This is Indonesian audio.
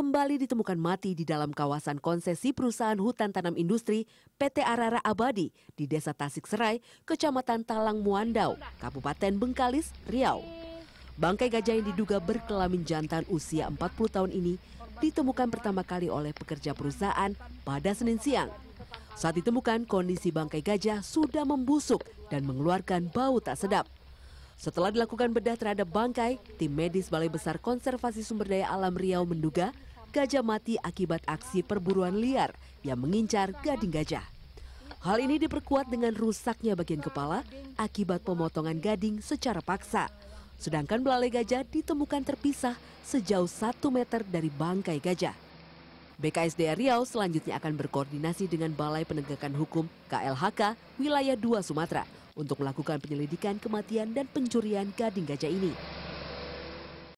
kembali ditemukan mati di dalam kawasan konsesi perusahaan hutan tanam industri PT Arara Abadi di Desa Tasik Serai, Kecamatan Talang Muandau, Kabupaten Bengkalis, Riau. Bangkai gajah yang diduga berkelamin jantan usia 40 tahun ini ditemukan pertama kali oleh pekerja perusahaan pada Senin siang. Saat ditemukan, kondisi bangkai gajah sudah membusuk dan mengeluarkan bau tak sedap. Setelah dilakukan bedah terhadap bangkai, tim medis Balai Besar Konservasi Sumber Daya Alam Riau menduga gajah mati akibat aksi perburuan liar yang mengincar gading gajah. Hal ini diperkuat dengan rusaknya bagian kepala akibat pemotongan gading secara paksa. Sedangkan belalai gajah ditemukan terpisah sejauh 1 meter dari bangkai gajah. BKSDA Riau selanjutnya akan berkoordinasi dengan Balai Penegakan Hukum KLHK Wilayah 2 Sumatera untuk melakukan penyelidikan kematian dan pencurian gading gajah ini.